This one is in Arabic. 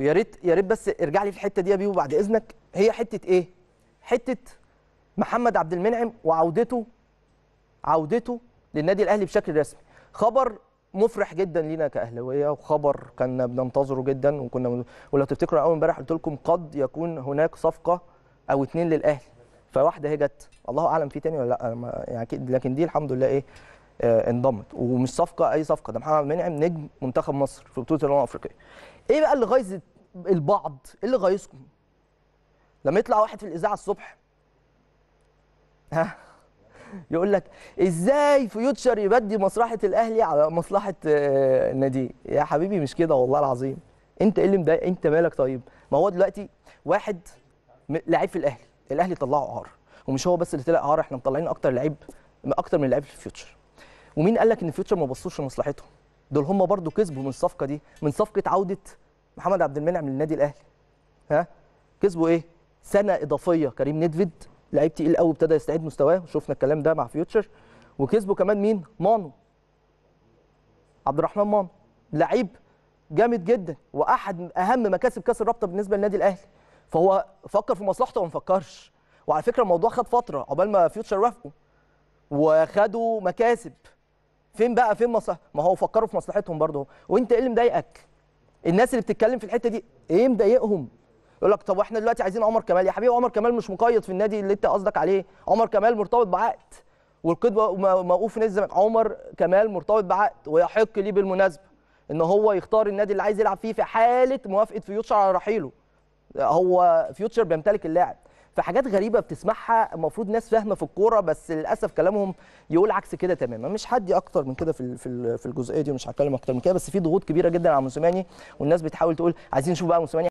ويا ريت يا ريت بس ارجع لي في الحته دي يا بيبو بعد اذنك هي حته ايه؟ حته محمد عبد المنعم وعودته عودته للنادي الاهلي بشكل رسمي خبر مفرح جدا لينا كاهلاويه وخبر كنا بننتظره جدا وكنا ولو تفتكروا اول امبارح قلت لكم قد يكون هناك صفقه او اثنين للاهلي فواحده هي جت الله اعلم في تاني ولا لا يعني اكيد لكن دي الحمد لله ايه آه، انضمت ومش صفقه اي صفقه ده محمد منعم نجم منتخب مصر في بطوله الامم الافريقيه ايه بقى اللي غايز البعض ايه اللي غيظكم لما يطلع واحد في الاذاعه الصبح ها يقول لك ازاي فيوتشر يبدي مصلحه الاهلي على مصلحه آه، النادي يا حبيبي مش كده والله العظيم انت ايه اللي مضايق انت مالك طيب ما هو دلوقتي واحد لعيب في الاهلي الاهلي طلعه عار ومش هو بس اللي طلع عار احنا مطلعين اكتر لعيب اكتر من لعيب في الفيوتشر ومين قال لك ان فيوتشر ما بصوش لمصلحتهم دول هم برضو كسبوا من الصفقه دي من صفقه عوده محمد عبد المنعم للنادي الاهلي ها كسبوا ايه سنه اضافيه كريم ندفيد لعيب تقيل قوي ابتدى يستعيد مستواه شفنا الكلام ده مع فيوتشر وكسبوا كمان مين مانو عبد الرحمن مانو لعيب جامد جدا واحد اهم مكاسب كاس الرابطه بالنسبه للنادي الاهلي فهو فكر في مصلحته وما فكرش وعلى فكره الموضوع خد فتره عقبال ما فيوتشر وافقوا وخدوا مكاسب فين بقى فين مصلحه ما هو فكروا في مصلحتهم برضه وانت ايه اللي مضايقك الناس اللي بتتكلم في الحته دي ايه مضايقهم يقول لك طب واحنا دلوقتي عايزين عمر كمال يا حبيبي عمر كمال مش مقيد في النادي اللي انت قصدك عليه عمر كمال مرتبط بعقد والقيد موقوف في نادي الزمالك عمر كمال مرتبط بعقد ويحق ليه بالمناسبه ان هو يختار النادي اللي عايز يلعب فيه في حاله موافقه فيوتشر على رحيله هو فيوتشر بيمتلك اللاعب في حاجات غريبه بتسمعها المفروض ناس فاهمه في الكوره بس للاسف كلامهم يقول عكس كده تماما مش هدي اكتر من كده في في الجزئيه دي ومش هتكلم اكتر من كده بس في ضغوط كبيره جدا على موسيماني والناس بتحاول تقول عايزين نشوف بقى موسيماني